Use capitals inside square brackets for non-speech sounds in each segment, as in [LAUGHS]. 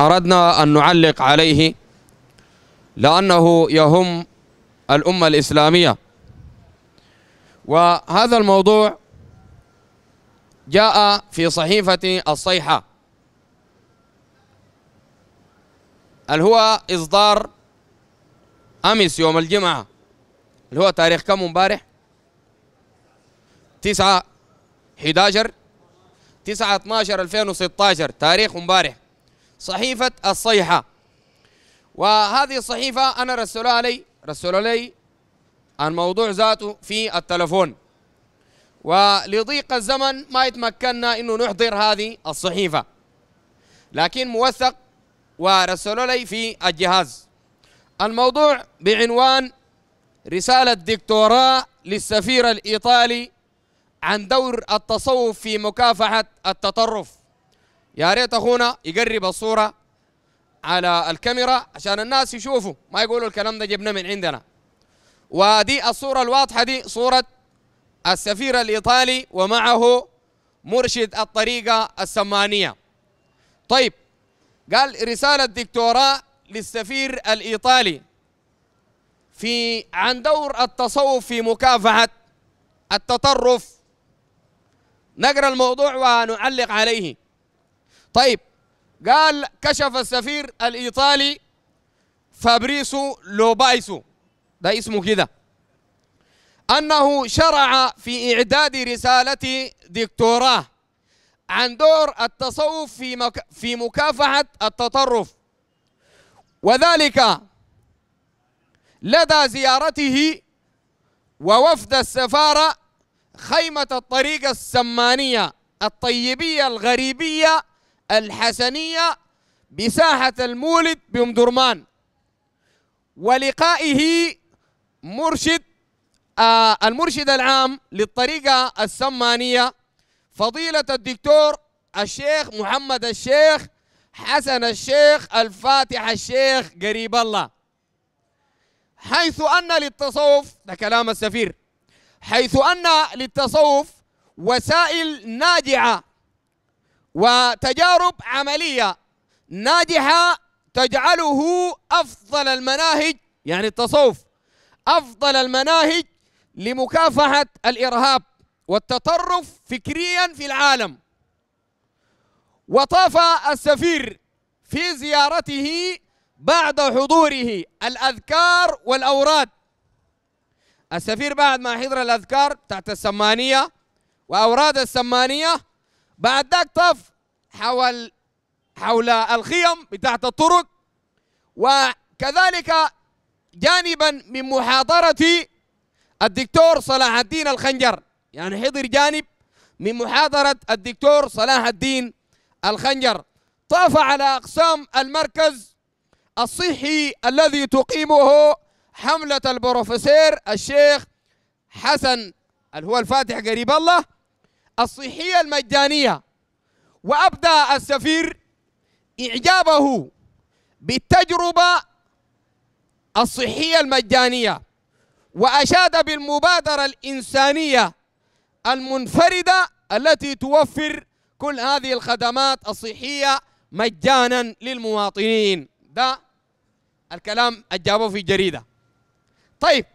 أردنا أن نعلق عليه لأنه يهم الأمة الإسلامية وهذا الموضوع جاء في صحيفة الصيحة اللي هو إصدار أمس يوم الجمعة اللي هو تاريخ كم امبارح؟ تسعة 11 9 12 2016 تاريخ امبارح صحيفة الصيحة وهذه الصحيفة أنا رسلها لي رسلها لي عن موضوع ذاته في التلفون ولضيق الزمن ما يتمكننا انه نحضر هذه الصحيفة لكن موثق ورسلوا لي في الجهاز الموضوع بعنوان رسالة دكتوراه للسفير الإيطالي عن دور التصوف في مكافحة التطرف يا ريت اخونا يقرب الصوره على الكاميرا عشان الناس يشوفوا ما يقولوا الكلام ده جبناه من عندنا ودي الصوره الواضحه دي صوره السفير الايطالي ومعه مرشد الطريقه السمانيه طيب قال رساله دكتوراه للسفير الايطالي في عن دور التصوف في مكافحه التطرف نقرا الموضوع ونعلق عليه طيب قال كشف السفير الإيطالي فابريسو لوبايسو ده اسمه كده أنه شرع في إعداد رسالة دكتوراه عن دور التصوف في مك... في مكافحة التطرف وذلك لدى زيارته ووفد السفارة خيمة الطريق السمانية الطيبية الغريبية الحسنية بساحة المولد بأم درمان ولقائه مرشد آه المرشد العام للطريقة السمانية فضيلة الدكتور الشيخ محمد الشيخ حسن الشيخ الفاتح الشيخ قريب الله حيث أن للتصوف ده كلام السفير حيث أن للتصوف وسائل ناجعة وتجارب عملية ناجحة تجعله أفضل المناهج يعني التصوف أفضل المناهج لمكافحة الإرهاب والتطرف فكريا في العالم وطاف السفير في زيارته بعد حضوره الأذكار والأوراد السفير بعد ما حضر الأذكار تحت السمانية وأوراد السمانية بعد ذاك طف حول حول الخيم بتاعت الطرق وكذلك جانبا من محاضرة الدكتور صلاح الدين الخنجر يعني حضر جانب من محاضرة الدكتور صلاح الدين الخنجر طاف على أقسام المركز الصحي الذي تقيمه حملة البروفيسور الشيخ حسن اللي هو الفاتح قريب الله الصحية المجانية وأبدى السفير إعجابه بالتجربة الصحية المجانية وأشاد بالمبادرة الإنسانية المنفردة التي توفر كل هذه الخدمات الصحية مجانا للمواطنين ده الكلام أجابه في الجريدة طيب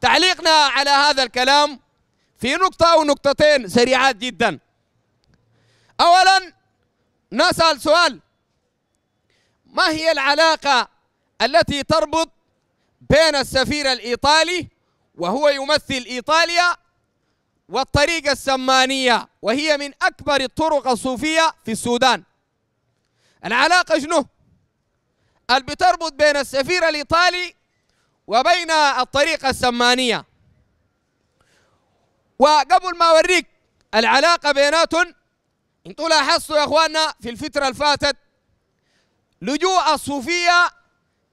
تعليقنا على هذا الكلام في نقطة أو نقطتين سريعات جدا أولا نسأل سؤال ما هي العلاقة التي تربط بين السفير الإيطالي وهو يمثل إيطاليا والطريقة السمانية وهي من أكبر الطرق الصوفية في السودان العلاقة شنو؟ اللي بتربط بين السفير الإيطالي وبين الطريقة السمانية وقبل ما اوريك العلاقه بيناتهم انتوا لاحظتوا يا اخواننا في الفتره اللي فاتت لجوء الصوفيه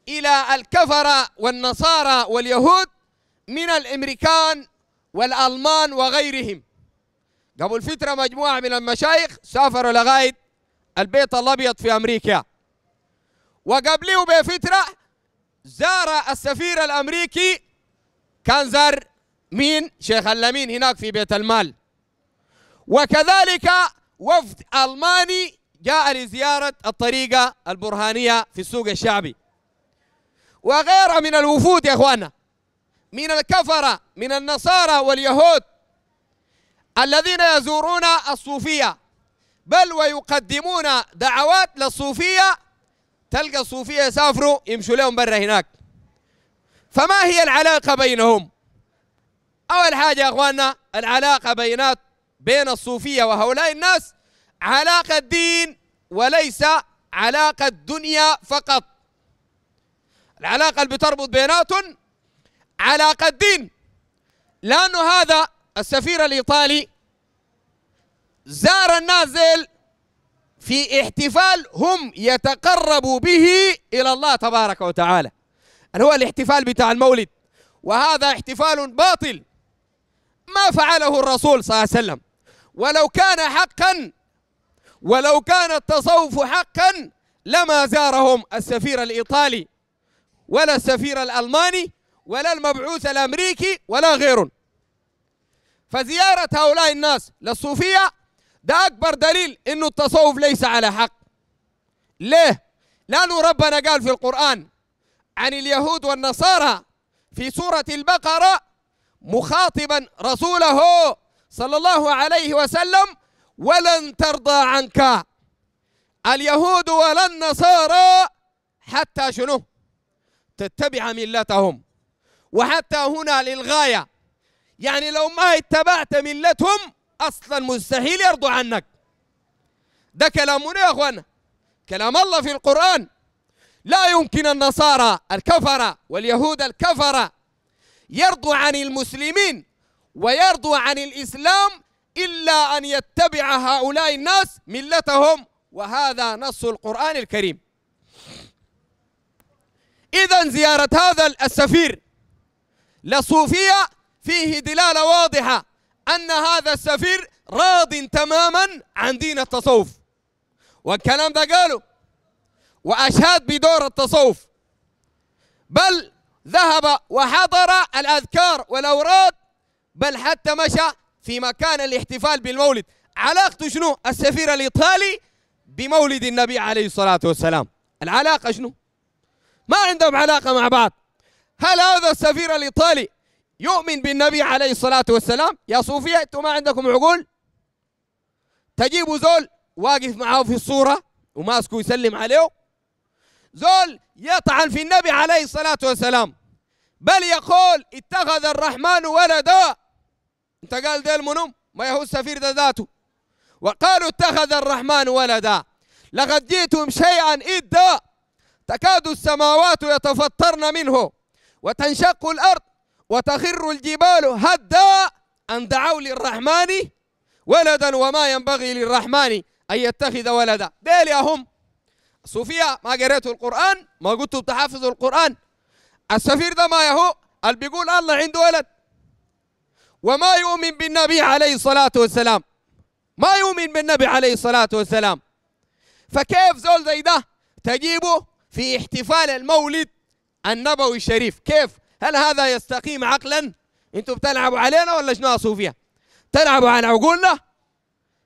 الى الكفره والنصارى واليهود من الامريكان والالمان وغيرهم قبل فتره مجموعه من المشايخ سافروا لغايه البيت الابيض في امريكا وقبله بفتره زار السفير الامريكي كانزر مين شيخ اللمين هناك في بيت المال وكذلك وفد ألماني جاء لزيارة الطريقة البرهانية في السوق الشعبي وغيرها من الوفود يا أخوانا من الكفرة من النصارى واليهود الذين يزورون الصوفية بل ويقدمون دعوات للصوفية تلقى الصوفية يسافروا يمشوا لهم برا هناك فما هي العلاقة بينهم أول حاجة يا أخواننا العلاقة بينات بين الصوفية وهؤلاء الناس علاقة دين وليس علاقة دنيا فقط العلاقة اللي بتربط بيناتهم علاقة دين لأنه هذا السفير الإيطالي زار الناس ديل في احتفال هم يتقربوا به إلى الله تبارك وتعالى اللي هو الاحتفال بتاع المولد وهذا احتفال باطل ما فعله الرسول صلى الله عليه وسلم ولو كان حقا ولو كان التصوف حقا لما زارهم السفير الإيطالي ولا السفير الألماني ولا المبعوث الأمريكي ولا غير فزيارة هؤلاء الناس للصوفية ده أكبر دليل إنه التصوف ليس على حق ليه؟ لأنه ربنا قال في القرآن عن اليهود والنصارى في سورة البقرة مخاطبا رسوله صلى الله عليه وسلم ولن ترضى عنك اليهود ولا النصارى حتى شنو تتبع ملتهم وحتى هنا للغاية يعني لو ما اتبعت ملتهم أصلا مستحيل يرضوا عنك ده كلامنا يا أخوانا كلام الله في القرآن لا يمكن النصارى الكفرة واليهود الكفرة يرضو عن المسلمين ويرضو عن الإسلام إلا أن يتبع هؤلاء الناس ملتهم وهذا نص القرآن الكريم إذا زيارة هذا السفير لصوفية فيه دلالة واضحة أن هذا السفير راض تماما عن دين التصوف والكلام ده قاله وأشهد بدور التصوف بل ذهب وحضر الأذكار والأوراد بل حتى مشى في مكان الاحتفال بالمولد علاقته شنو السفير الإيطالي بمولد النبي عليه الصلاة والسلام العلاقة شنو ما عندهم علاقة مع بعض هل هذا السفير الإيطالي يؤمن بالنبي عليه الصلاة والسلام يا صوفية أنتم ما عندكم عقول تجيبوا زول واقف معاه في الصورة وماسكه يسلم عليه زول يطعن في النبي عليه الصلاة والسلام بل يقول اتخذ الرحمن ولدا انت قال ديل منهم ما يهو السفير ده ذاته وقالوا اتخذ الرحمن ولدا لقد جئتم شيئا إدا تكاد السماوات يتفطرن منه وتنشق الأرض وتخر الجبال هدا أن دعوا للرحمن ولدا وما ينبغي للرحمن أن يتخذ ولدا ديل يا هم صوفيا ما قريتوا القران ما قلتوا بتحافظ القران السفير ده ما يهو اللي بيقول الله عنده ولد وما يؤمن بالنبي عليه الصلاه والسلام ما يؤمن بالنبي عليه الصلاه والسلام فكيف زول زي ده تجيبه في احتفال المولد النبوي الشريف كيف هل هذا يستقيم عقلا انتوا بتلعبوا علينا ولا شنو صوفيا تلعبوا على عقولنا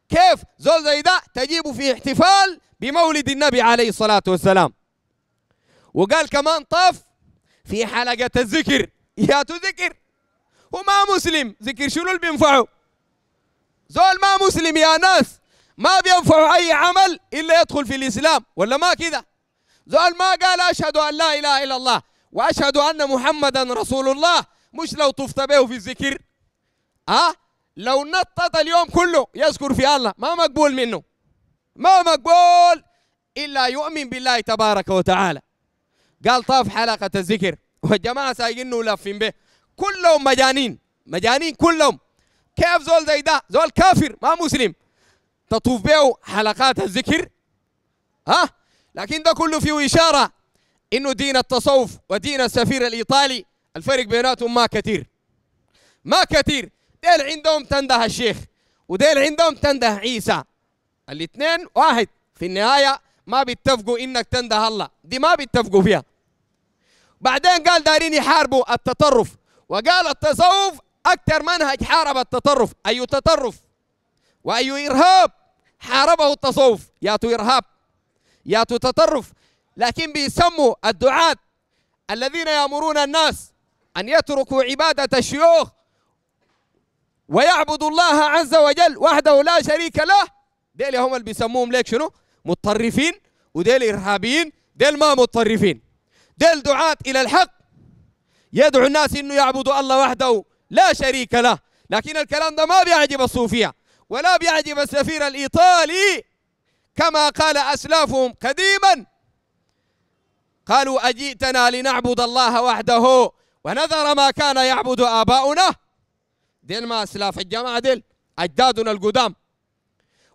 كيف زول زي ده تجيبه في احتفال بمولد النبي عليه الصلاة والسلام وقال كمان طاف في حلقة الذكر [LAUGHS] يا ذكر وما مسلم ذكر شنو اللي بينفعه زول ما مسلم يا ناس ما بينفعه أي عمل إلا يدخل في الإسلام ولا ما كذا زول ما قال أشهد أن لا إله إلا الله وأشهد أن محمدا رسول الله مش لو طفت به في الذكر ها أه؟ لو نطط اليوم كله يذكر في الله ما مقبول منه ما مقبول إلا يؤمن بالله تبارك وتعالى قال طاف حلقة الذكر والجماعة سايقين ولافين به كلهم مجانين مجانين كلهم كيف زول زي ده زول كافر ما مسلم تطوف به حلقات الذكر ها لكن ده كله فيه إشارة إنه دين التصوف ودين السفير الإيطالي الفرق بيناتهم ما كثير ما كثير ديل عندهم تنده الشيخ وديل عندهم تنده عيسى الاثنين واحد في النهاية ما بيتفقوا إنك تنده الله دي ما بيتفقوا فيها بعدين قال دارين يحاربوا التطرف وقال التصوف أكثر منهج حارب التطرف أي تطرف وأي إرهاب حاربه التصوف يا تو إرهاب يا تو تطرف لكن بيسموا الدعاة الذين يأمرون الناس أن يتركوا عبادة الشيوخ ويعبدوا الله عز وجل وحده لا شريك له ديل هم اللي بيسموهم ليك شنو متطرفين وديل ارهابيين ديل ما متطرفين ديل دعاة الى الحق يدعو الناس انه يعبدوا الله وحده لا شريك له لكن الكلام ده ما بيعجب الصوفيه ولا بيعجب السفير الايطالي كما قال اسلافهم قديما قالوا اجئتنا لنعبد الله وحده ونذر ما كان يعبد اباؤنا ديل ما اسلاف الجماعه ديل اجدادنا القدام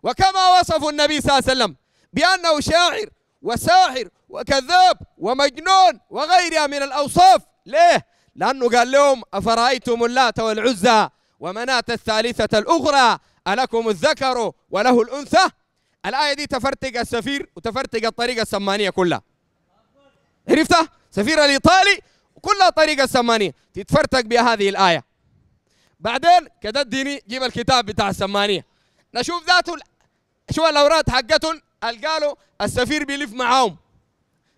وكما وصفوا النبي صلى الله عليه وسلم بأنه شاعر وساحر وكذاب ومجنون وغيرها من الأوصاف ليه؟ لأنه قال لهم أفرأيتم اللات والعزى ومناة الثالثة الأخرى ألكم الذكر وله الأنثى الآية دي تفرتق السفير وتفرتق الطريقة السمانية كلها عرفتها؟ سفير الإيطالي كلها طريقة السمانية تتفرتق بهذه الآية بعدين كده اديني جيب الكتاب بتاع السمانية نشوف ذاته شو الاوراد حقتهم القالوا السفير بيلف معاهم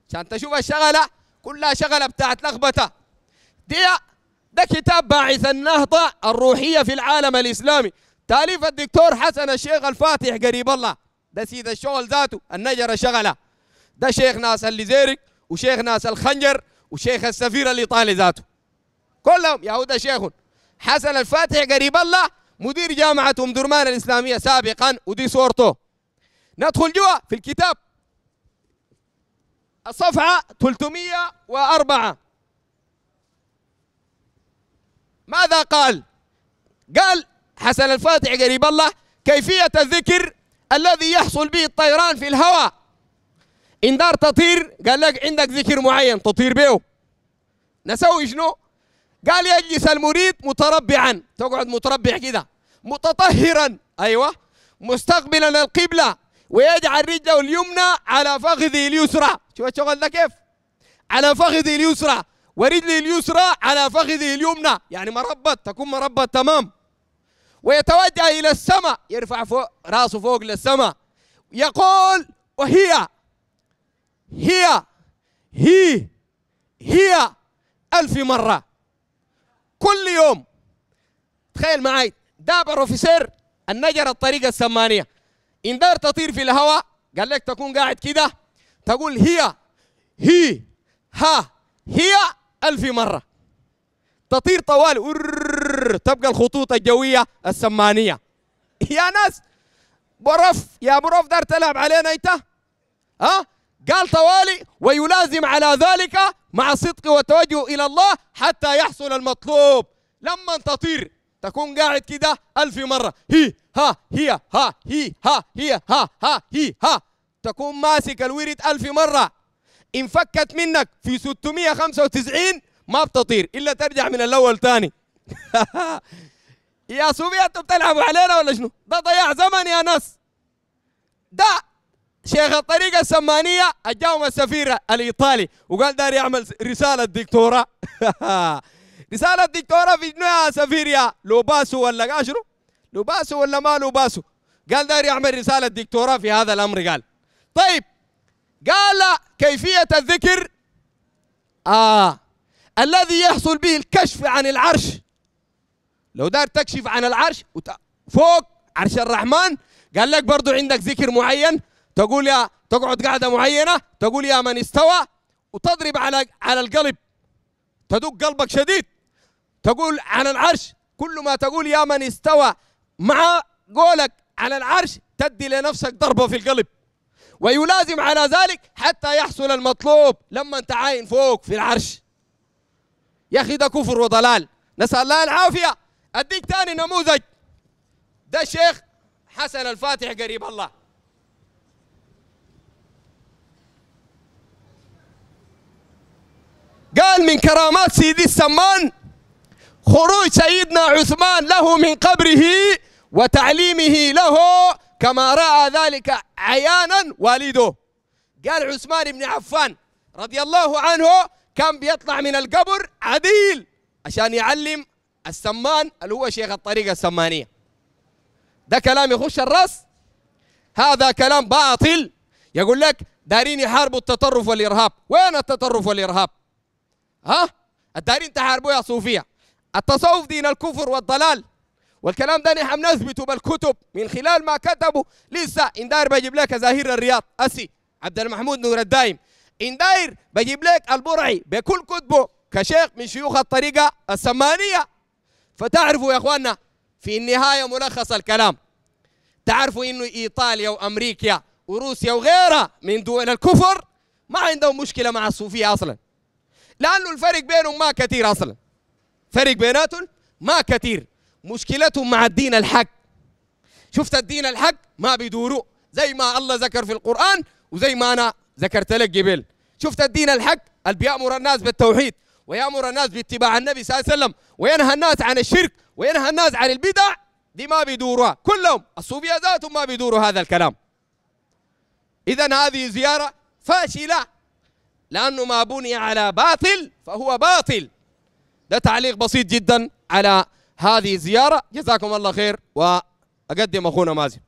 عشان تشوف الشغله كلها شغله بتاعت لخبطه دي ده كتاب باعث النهضه الروحيه في العالم الاسلامي تاليف الدكتور حسن الشيخ الفاتح قريب الله ده سيد الشغل ذاته النجر شغله ده شيخ ناس اللي زيرك وشيخ ناس الخنجر وشيخ السفير الايطالي ذاته كلهم يهود شيخ حسن الفاتح قريب الله مدير جامعة أم درمان الإسلامية سابقا ودي صورته ندخل جوا في الكتاب الصفحة 304 ماذا قال؟ قال حسن الفاتح قريب الله كيفية الذكر الذي يحصل به الطيران في الهواء إن دار تطير قال لك عندك ذكر معين تطير به نسوي شنو؟ قال يجلس المريد متربعا تقعد متربع كذا متطهرا أيوة مستقبلا القبلة ويجعل رجله اليمنى على فخذه اليسرى شوف الشغل ده كيف على فخذه اليسرى ورجله اليسرى على فخذه اليمنى يعني مربط تكون مربط تمام ويتوجه إلى السماء يرفع فوق راسه فوق للسماء يقول وهي هي هي هي ألف مرة كل يوم تخيل معي ده بروفيسور النجر الطريقة السمانية إن دار تطير في الهواء قال لك تكون قاعد كده تقول هي هي ها هي ألف مرة تطير طوال تبقى الخطوط الجوية السمانية يا ناس بروف يا بروف دار تلعب علينا انت ها قال طوالي ويلازم على ذلك مع الصدق والتوجه الى الله حتى يحصل المطلوب لما تطير تكون قاعد كده ألف مرة هي ها هي ها هي ها هي ها ها هي ها تكون ماسك الورد ألف مرة إن فكت منك في 695 ما بتطير إلا ترجع من الأول تاني [LAUGHS] يا صوبيا أنتوا بتلعبوا علينا ولا شنو؟ ده ضياع زمن يا ناس ده شيخ الطريقة السمانية أجاهم السفير الإيطالي وقال داري يعمل رسالة دكتوراه [LAUGHS] رسالة الدكتورة في جنوها سفير يا لو باسو ولا قاشرو لو باسو ولا ما لو باسو قال داري يعمل رسالة دكتوراه في هذا الأمر قال طيب قال كيفية الذكر آه الذي يحصل به الكشف عن العرش لو دار تكشف عن العرش فوق عرش الرحمن قال لك برضو عندك ذكر معين تقول يا تقعد قاعدة معينة تقول يا من استوى وتضرب على على القلب تدق قلبك شديد تقول على العرش كل ما تقول يا من استوى مع قولك على العرش تدي لنفسك ضربة في القلب ويلازم على ذلك حتى يحصل المطلوب لما انت عاين فوق في العرش يا أخي ده كفر وضلال نسأل الله العافية أديك تاني نموذج ده الشيخ حسن الفاتح قريب الله قال من كرامات سيدي السمان خروج سيدنا عثمان له من قبره وتعليمه له كما رأى ذلك عيانا والده قال عثمان بن عفان رضي الله عنه كان بيطلع من القبر عديل عشان يعلم السمان اللي هو شيخ الطريقة السمانية ده كلام يخش الرأس هذا كلام باطل يقول لك دارين يحاربوا التطرف والإرهاب وين التطرف والإرهاب ها الدارين تحاربوا يا صوفية التصوف دين الكفر والضلال والكلام ده نحن بنثبته بالكتب من خلال ما كتبوا لسه ان داير بجيب لك زهير الرياض اسي عبد المحمود نور الدايم ان داير بجيب لك البرعي بكل كتبه كشيخ من شيوخ الطريقه السمانيه فتعرفوا يا اخواننا في النهايه ملخص الكلام تعرفوا انه ايطاليا وامريكا وروسيا وغيرها من دول الكفر ما عندهم مشكله مع الصوفيه اصلا لانه الفرق بينهم ما كثير اصلا فرق بيناتهم ما كثير مشكلتهم مع الدين الحق شفت الدين الحق ما بيدوروا زي ما الله ذكر في القرآن وزي ما أنا ذكرت لك قبل شفت الدين الحق اللي بيأمر الناس بالتوحيد ويأمر الناس باتباع النبي صلى الله عليه وسلم وينهى الناس عن الشرك وينهى الناس عن البدع دي ما بيدوروها كلهم الصوفية ذاتهم ما بيدوروا هذا الكلام إذا هذه زيارة فاشلة لأنه ما بني على باطل فهو باطل ده تعليق بسيط جدا على هذه الزيارة جزاكم الله خير وأقدم أخونا مازن